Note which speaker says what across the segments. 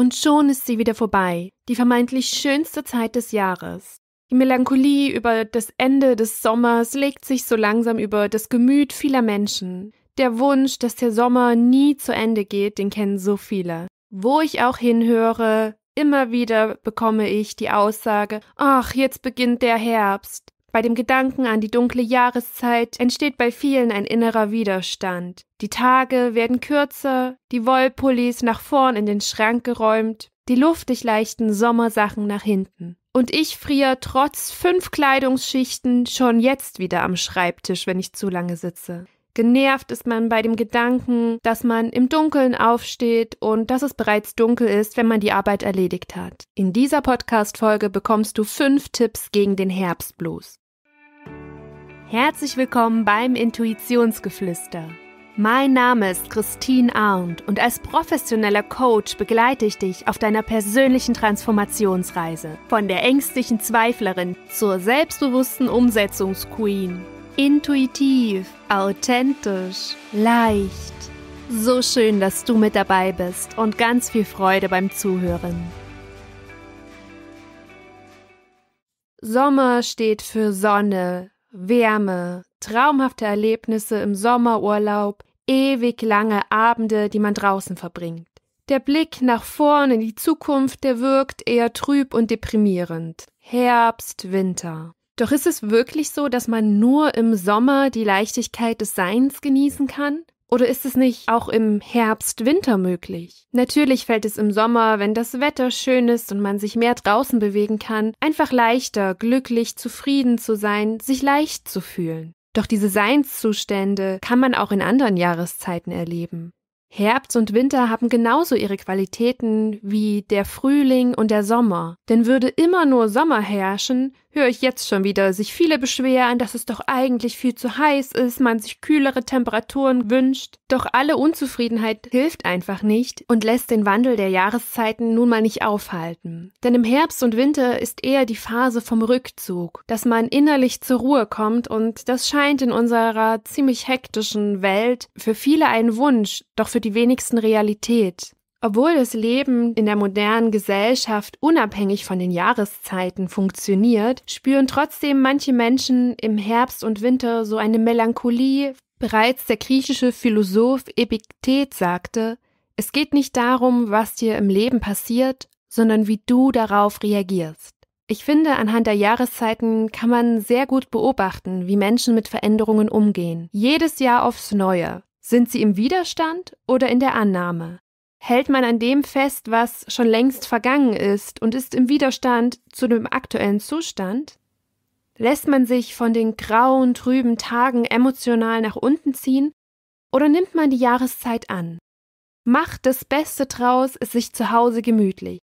Speaker 1: Und schon ist sie wieder vorbei, die vermeintlich schönste Zeit des Jahres. Die Melancholie über das Ende des Sommers legt sich so langsam über das Gemüt vieler Menschen. Der Wunsch, dass der Sommer nie zu Ende geht, den kennen so viele. Wo ich auch hinhöre, immer wieder bekomme ich die Aussage, ach, jetzt beginnt der Herbst. Bei dem Gedanken an die dunkle Jahreszeit entsteht bei vielen ein innerer Widerstand. Die Tage werden kürzer, die Wollpullis nach vorn in den Schrank geräumt, die luftig leichten Sommersachen nach hinten. Und ich friere trotz fünf Kleidungsschichten schon jetzt wieder am Schreibtisch, wenn ich zu lange sitze. Genervt ist man bei dem Gedanken, dass man im Dunkeln aufsteht und dass es bereits dunkel ist, wenn man die Arbeit erledigt hat. In dieser Podcast-Folge bekommst du fünf Tipps gegen den Herbstblues. Herzlich willkommen beim Intuitionsgeflüster. Mein Name ist Christine Arndt und als professioneller Coach begleite ich dich auf deiner persönlichen Transformationsreise. Von der ängstlichen Zweiflerin zur selbstbewussten Umsetzungsqueen. Intuitiv, authentisch, leicht. So schön, dass du mit dabei bist und ganz viel Freude beim Zuhören. Sommer steht für Sonne, Wärme, traumhafte Erlebnisse im Sommerurlaub, ewig lange Abende, die man draußen verbringt. Der Blick nach vorn in die Zukunft, der wirkt eher trüb und deprimierend. Herbst, Winter. Doch ist es wirklich so, dass man nur im Sommer die Leichtigkeit des Seins genießen kann? Oder ist es nicht auch im Herbst, Winter möglich? Natürlich fällt es im Sommer, wenn das Wetter schön ist und man sich mehr draußen bewegen kann, einfach leichter, glücklich, zufrieden zu sein, sich leicht zu fühlen. Doch diese Seinszustände kann man auch in anderen Jahreszeiten erleben. Herbst und Winter haben genauso ihre Qualitäten wie der Frühling und der Sommer. Denn würde immer nur Sommer herrschen, höre ich jetzt schon wieder sich viele beschweren, dass es doch eigentlich viel zu heiß ist, man sich kühlere Temperaturen wünscht. Doch alle Unzufriedenheit hilft einfach nicht und lässt den Wandel der Jahreszeiten nun mal nicht aufhalten. Denn im Herbst und Winter ist eher die Phase vom Rückzug, dass man innerlich zur Ruhe kommt und das scheint in unserer ziemlich hektischen Welt für viele ein Wunsch, doch für die wenigsten Realität. Obwohl das Leben in der modernen Gesellschaft unabhängig von den Jahreszeiten funktioniert, spüren trotzdem manche Menschen im Herbst und Winter so eine Melancholie. Bereits der griechische Philosoph Epiktet sagte, es geht nicht darum, was dir im Leben passiert, sondern wie du darauf reagierst. Ich finde, anhand der Jahreszeiten kann man sehr gut beobachten, wie Menschen mit Veränderungen umgehen. Jedes Jahr aufs Neue. Sind sie im Widerstand oder in der Annahme? hält man an dem fest, was schon längst vergangen ist und ist im Widerstand zu dem aktuellen Zustand? Lässt man sich von den grauen, trüben Tagen emotional nach unten ziehen oder nimmt man die Jahreszeit an? Macht das Beste draus, es sich zu Hause gemütlich.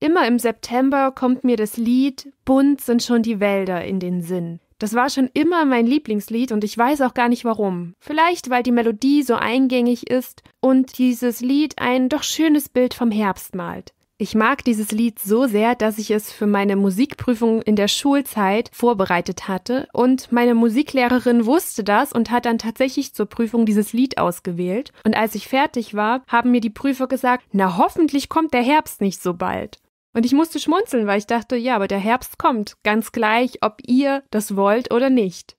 Speaker 1: Immer im September kommt mir das Lied Bunt sind schon die Wälder in den Sinn. Das war schon immer mein Lieblingslied und ich weiß auch gar nicht warum. Vielleicht, weil die Melodie so eingängig ist und dieses Lied ein doch schönes Bild vom Herbst malt. Ich mag dieses Lied so sehr, dass ich es für meine Musikprüfung in der Schulzeit vorbereitet hatte und meine Musiklehrerin wusste das und hat dann tatsächlich zur Prüfung dieses Lied ausgewählt. Und als ich fertig war, haben mir die Prüfer gesagt, na hoffentlich kommt der Herbst nicht so bald. Und ich musste schmunzeln, weil ich dachte, ja, aber der Herbst kommt, ganz gleich, ob ihr das wollt oder nicht.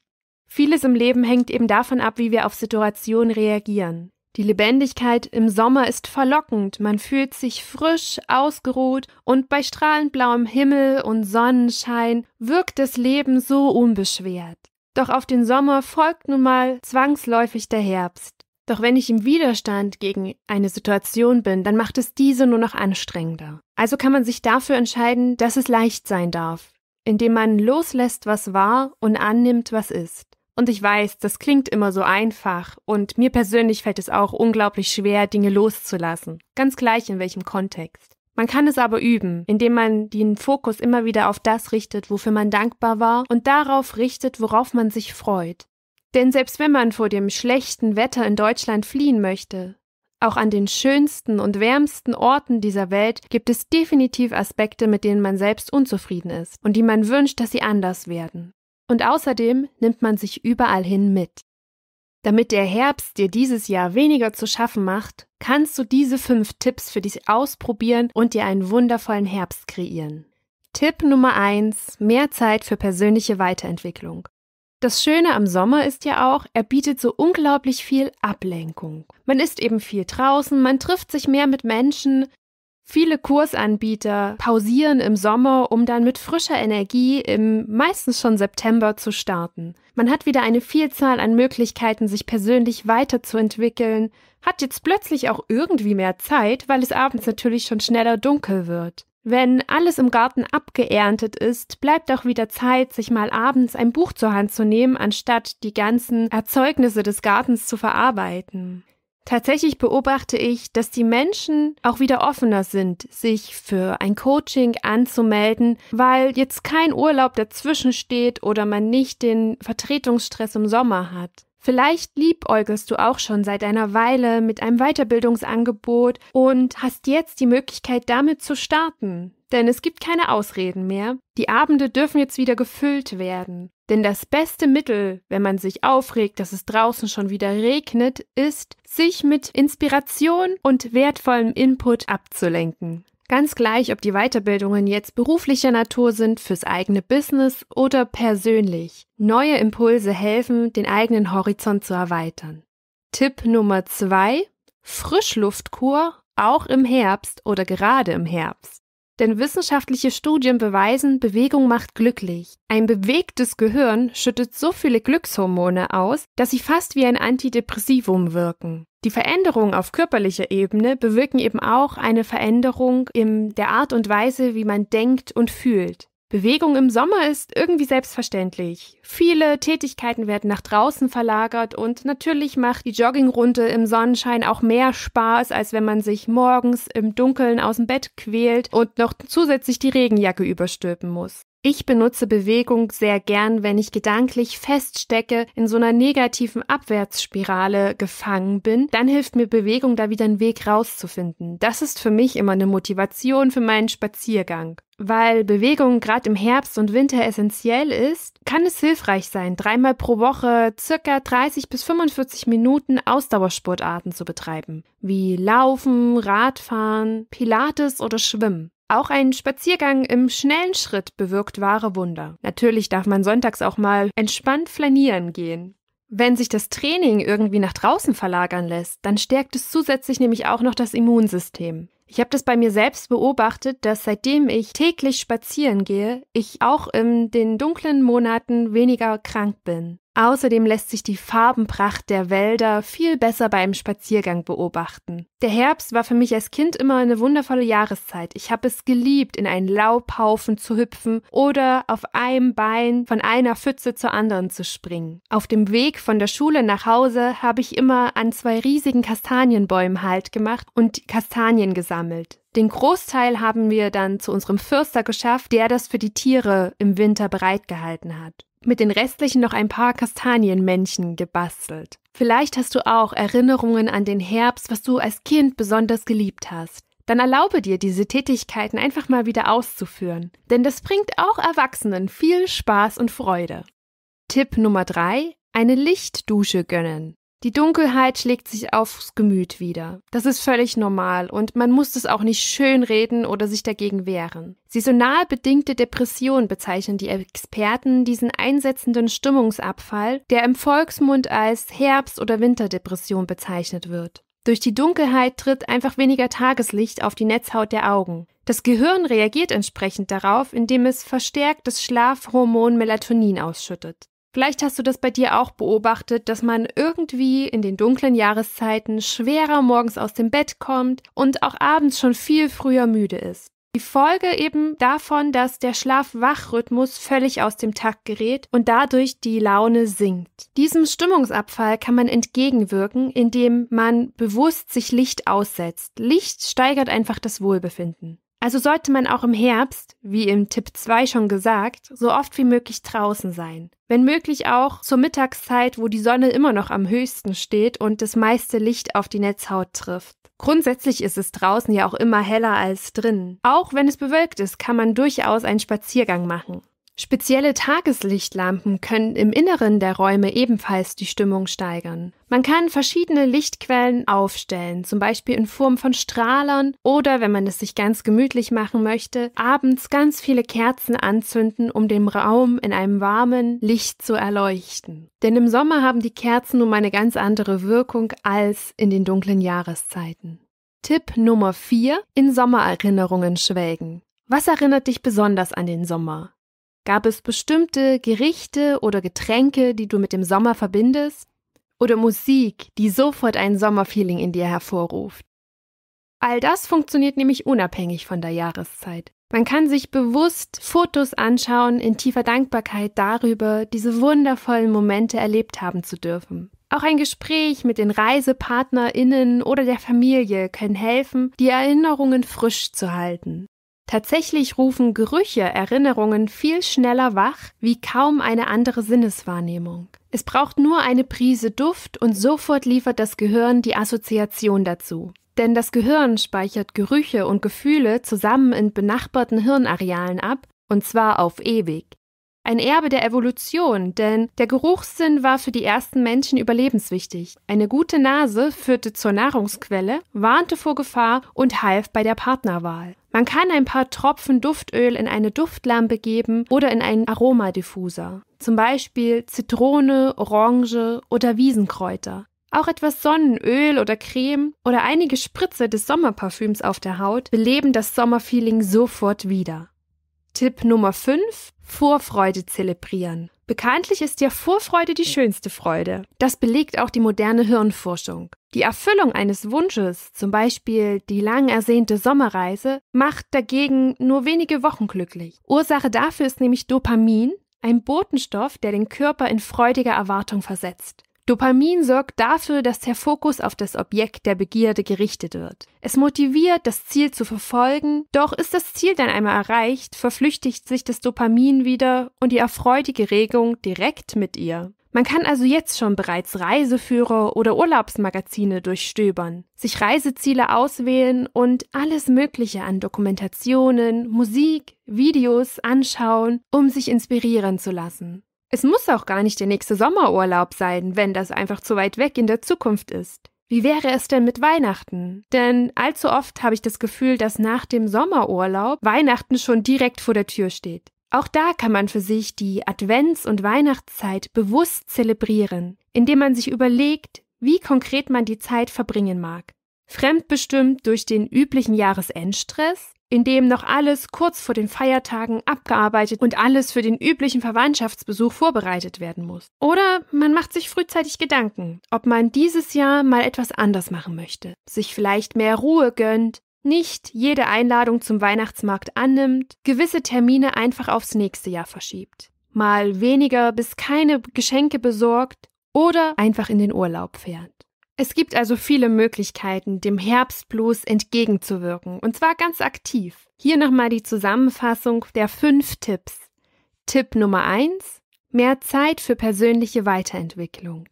Speaker 1: Vieles im Leben hängt eben davon ab, wie wir auf Situationen reagieren. Die Lebendigkeit im Sommer ist verlockend, man fühlt sich frisch, ausgeruht und bei strahlend blauem Himmel und Sonnenschein wirkt das Leben so unbeschwert. Doch auf den Sommer folgt nun mal zwangsläufig der Herbst. Doch wenn ich im Widerstand gegen eine Situation bin, dann macht es diese nur noch anstrengender. Also kann man sich dafür entscheiden, dass es leicht sein darf, indem man loslässt, was war und annimmt, was ist. Und ich weiß, das klingt immer so einfach und mir persönlich fällt es auch unglaublich schwer, Dinge loszulassen, ganz gleich in welchem Kontext. Man kann es aber üben, indem man den Fokus immer wieder auf das richtet, wofür man dankbar war und darauf richtet, worauf man sich freut. Denn selbst wenn man vor dem schlechten Wetter in Deutschland fliehen möchte, auch an den schönsten und wärmsten Orten dieser Welt gibt es definitiv Aspekte, mit denen man selbst unzufrieden ist und die man wünscht, dass sie anders werden. Und außerdem nimmt man sich überall hin mit. Damit der Herbst dir dieses Jahr weniger zu schaffen macht, kannst du diese fünf Tipps für dich ausprobieren und dir einen wundervollen Herbst kreieren. Tipp Nummer eins: Mehr Zeit für persönliche Weiterentwicklung. Das Schöne am Sommer ist ja auch, er bietet so unglaublich viel Ablenkung. Man ist eben viel draußen, man trifft sich mehr mit Menschen. Viele Kursanbieter pausieren im Sommer, um dann mit frischer Energie im meistens schon September zu starten. Man hat wieder eine Vielzahl an Möglichkeiten, sich persönlich weiterzuentwickeln, hat jetzt plötzlich auch irgendwie mehr Zeit, weil es abends natürlich schon schneller dunkel wird. Wenn alles im Garten abgeerntet ist, bleibt auch wieder Zeit, sich mal abends ein Buch zur Hand zu nehmen, anstatt die ganzen Erzeugnisse des Gartens zu verarbeiten. Tatsächlich beobachte ich, dass die Menschen auch wieder offener sind, sich für ein Coaching anzumelden, weil jetzt kein Urlaub dazwischen steht oder man nicht den Vertretungsstress im Sommer hat. Vielleicht liebäugelst du auch schon seit einer Weile mit einem Weiterbildungsangebot und hast jetzt die Möglichkeit, damit zu starten. Denn es gibt keine Ausreden mehr. Die Abende dürfen jetzt wieder gefüllt werden. Denn das beste Mittel, wenn man sich aufregt, dass es draußen schon wieder regnet, ist, sich mit Inspiration und wertvollem Input abzulenken. Ganz gleich, ob die Weiterbildungen jetzt beruflicher Natur sind, fürs eigene Business oder persönlich. Neue Impulse helfen, den eigenen Horizont zu erweitern. Tipp Nummer zwei: Frischluftkur auch im Herbst oder gerade im Herbst. Denn wissenschaftliche Studien beweisen, Bewegung macht glücklich. Ein bewegtes Gehirn schüttet so viele Glückshormone aus, dass sie fast wie ein Antidepressivum wirken. Die Veränderungen auf körperlicher Ebene bewirken eben auch eine Veränderung in der Art und Weise, wie man denkt und fühlt. Bewegung im Sommer ist irgendwie selbstverständlich. Viele Tätigkeiten werden nach draußen verlagert und natürlich macht die Joggingrunde im Sonnenschein auch mehr Spaß, als wenn man sich morgens im Dunkeln aus dem Bett quält und noch zusätzlich die Regenjacke überstülpen muss. Ich benutze Bewegung sehr gern, wenn ich gedanklich feststecke, in so einer negativen Abwärtsspirale gefangen bin. Dann hilft mir Bewegung, da wieder einen Weg rauszufinden. Das ist für mich immer eine Motivation für meinen Spaziergang. Weil Bewegung gerade im Herbst und Winter essentiell ist, kann es hilfreich sein, dreimal pro Woche circa 30 bis 45 Minuten Ausdauersportarten zu betreiben, wie Laufen, Radfahren, Pilates oder Schwimmen. Auch ein Spaziergang im schnellen Schritt bewirkt wahre Wunder. Natürlich darf man sonntags auch mal entspannt flanieren gehen. Wenn sich das Training irgendwie nach draußen verlagern lässt, dann stärkt es zusätzlich nämlich auch noch das Immunsystem. Ich habe das bei mir selbst beobachtet, dass seitdem ich täglich spazieren gehe, ich auch in den dunklen Monaten weniger krank bin. Außerdem lässt sich die Farbenpracht der Wälder viel besser bei einem Spaziergang beobachten. Der Herbst war für mich als Kind immer eine wundervolle Jahreszeit. Ich habe es geliebt, in einen Laubhaufen zu hüpfen oder auf einem Bein von einer Pfütze zur anderen zu springen. Auf dem Weg von der Schule nach Hause habe ich immer an zwei riesigen Kastanienbäumen Halt gemacht und Kastanien gesammelt. Den Großteil haben wir dann zu unserem Fürster geschafft, der das für die Tiere im Winter bereitgehalten hat mit den restlichen noch ein paar Kastanienmännchen gebastelt. Vielleicht hast du auch Erinnerungen an den Herbst, was du als Kind besonders geliebt hast. Dann erlaube dir, diese Tätigkeiten einfach mal wieder auszuführen, denn das bringt auch Erwachsenen viel Spaß und Freude. Tipp Nummer 3. Eine Lichtdusche gönnen. Die Dunkelheit schlägt sich aufs Gemüt wieder. Das ist völlig normal und man muss es auch nicht schönreden oder sich dagegen wehren. Saisonal bedingte Depression bezeichnen die Experten diesen einsetzenden Stimmungsabfall, der im Volksmund als Herbst- oder Winterdepression bezeichnet wird. Durch die Dunkelheit tritt einfach weniger Tageslicht auf die Netzhaut der Augen. Das Gehirn reagiert entsprechend darauf, indem es verstärkt das Schlafhormon Melatonin ausschüttet. Vielleicht hast du das bei dir auch beobachtet, dass man irgendwie in den dunklen Jahreszeiten schwerer morgens aus dem Bett kommt und auch abends schon viel früher müde ist. Die Folge eben davon, dass der Schlaf-Wach-Rhythmus völlig aus dem Takt gerät und dadurch die Laune sinkt. Diesem Stimmungsabfall kann man entgegenwirken, indem man bewusst sich Licht aussetzt. Licht steigert einfach das Wohlbefinden. Also sollte man auch im Herbst, wie im Tipp 2 schon gesagt, so oft wie möglich draußen sein wenn möglich auch zur Mittagszeit, wo die Sonne immer noch am höchsten steht und das meiste Licht auf die Netzhaut trifft. Grundsätzlich ist es draußen ja auch immer heller als drinnen. Auch wenn es bewölkt ist, kann man durchaus einen Spaziergang machen. Spezielle Tageslichtlampen können im Inneren der Räume ebenfalls die Stimmung steigern. Man kann verschiedene Lichtquellen aufstellen, zum Beispiel in Form von Strahlern oder, wenn man es sich ganz gemütlich machen möchte, abends ganz viele Kerzen anzünden, um den Raum in einem warmen Licht zu erleuchten. Denn im Sommer haben die Kerzen nun eine ganz andere Wirkung als in den dunklen Jahreszeiten. Tipp Nummer 4. In Sommererinnerungen schwelgen. Was erinnert dich besonders an den Sommer? Gab es bestimmte Gerichte oder Getränke, die du mit dem Sommer verbindest? Oder Musik, die sofort ein Sommerfeeling in dir hervorruft? All das funktioniert nämlich unabhängig von der Jahreszeit. Man kann sich bewusst Fotos anschauen in tiefer Dankbarkeit darüber, diese wundervollen Momente erlebt haben zu dürfen. Auch ein Gespräch mit den ReisepartnerInnen oder der Familie können helfen, die Erinnerungen frisch zu halten. Tatsächlich rufen Gerüche Erinnerungen viel schneller wach wie kaum eine andere Sinneswahrnehmung. Es braucht nur eine Prise Duft und sofort liefert das Gehirn die Assoziation dazu. Denn das Gehirn speichert Gerüche und Gefühle zusammen in benachbarten Hirnarealen ab, und zwar auf ewig. Ein Erbe der Evolution, denn der Geruchssinn war für die ersten Menschen überlebenswichtig. Eine gute Nase führte zur Nahrungsquelle, warnte vor Gefahr und half bei der Partnerwahl. Man kann ein paar Tropfen Duftöl in eine Duftlampe geben oder in einen Aromadiffuser, zum Beispiel Zitrone, Orange oder Wiesenkräuter. Auch etwas Sonnenöl oder Creme oder einige Spritze des Sommerparfüms auf der Haut beleben das Sommerfeeling sofort wieder. Tipp Nummer 5. Vorfreude zelebrieren. Bekanntlich ist ja Vorfreude die schönste Freude. Das belegt auch die moderne Hirnforschung. Die Erfüllung eines Wunsches, zum Beispiel die lang ersehnte Sommerreise, macht dagegen nur wenige Wochen glücklich. Ursache dafür ist nämlich Dopamin, ein Botenstoff, der den Körper in freudiger Erwartung versetzt. Dopamin sorgt dafür, dass der Fokus auf das Objekt der Begierde gerichtet wird. Es motiviert, das Ziel zu verfolgen, doch ist das Ziel dann einmal erreicht, verflüchtigt sich das Dopamin wieder und die erfreudige Regung direkt mit ihr. Man kann also jetzt schon bereits Reiseführer oder Urlaubsmagazine durchstöbern, sich Reiseziele auswählen und alles Mögliche an Dokumentationen, Musik, Videos anschauen, um sich inspirieren zu lassen. Es muss auch gar nicht der nächste Sommerurlaub sein, wenn das einfach zu weit weg in der Zukunft ist. Wie wäre es denn mit Weihnachten? Denn allzu oft habe ich das Gefühl, dass nach dem Sommerurlaub Weihnachten schon direkt vor der Tür steht. Auch da kann man für sich die Advents- und Weihnachtszeit bewusst zelebrieren, indem man sich überlegt, wie konkret man die Zeit verbringen mag. Fremdbestimmt durch den üblichen Jahresendstress in dem noch alles kurz vor den Feiertagen abgearbeitet und alles für den üblichen Verwandtschaftsbesuch vorbereitet werden muss. Oder man macht sich frühzeitig Gedanken, ob man dieses Jahr mal etwas anders machen möchte, sich vielleicht mehr Ruhe gönnt, nicht jede Einladung zum Weihnachtsmarkt annimmt, gewisse Termine einfach aufs nächste Jahr verschiebt, mal weniger bis keine Geschenke besorgt oder einfach in den Urlaub fährt. Es gibt also viele Möglichkeiten, dem Herbstblues entgegenzuwirken, und zwar ganz aktiv. Hier nochmal die Zusammenfassung der fünf Tipps. Tipp Nummer eins: Mehr Zeit für persönliche Weiterentwicklung.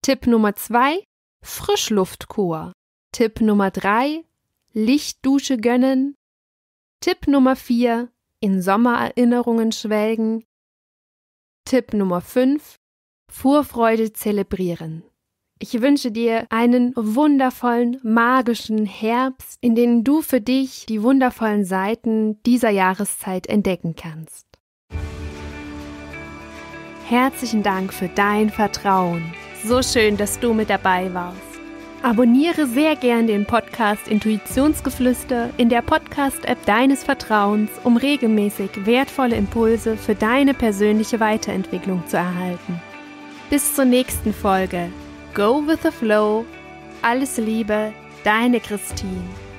Speaker 1: Tipp Nummer zwei: Frischluftkur. Tipp Nummer drei: Lichtdusche gönnen. Tipp Nummer vier: In Sommererinnerungen schwelgen. Tipp Nummer fünf: Vorfreude zelebrieren. Ich wünsche dir einen wundervollen, magischen Herbst, in dem du für dich die wundervollen Seiten dieser Jahreszeit entdecken kannst. Herzlichen Dank für dein Vertrauen. So schön, dass du mit dabei warst. Abonniere sehr gern den Podcast Intuitionsgeflüster in der Podcast-App deines Vertrauens, um regelmäßig wertvolle Impulse für deine persönliche Weiterentwicklung zu erhalten. Bis zur nächsten Folge. Go with the Flow. Alles Liebe, deine Christine.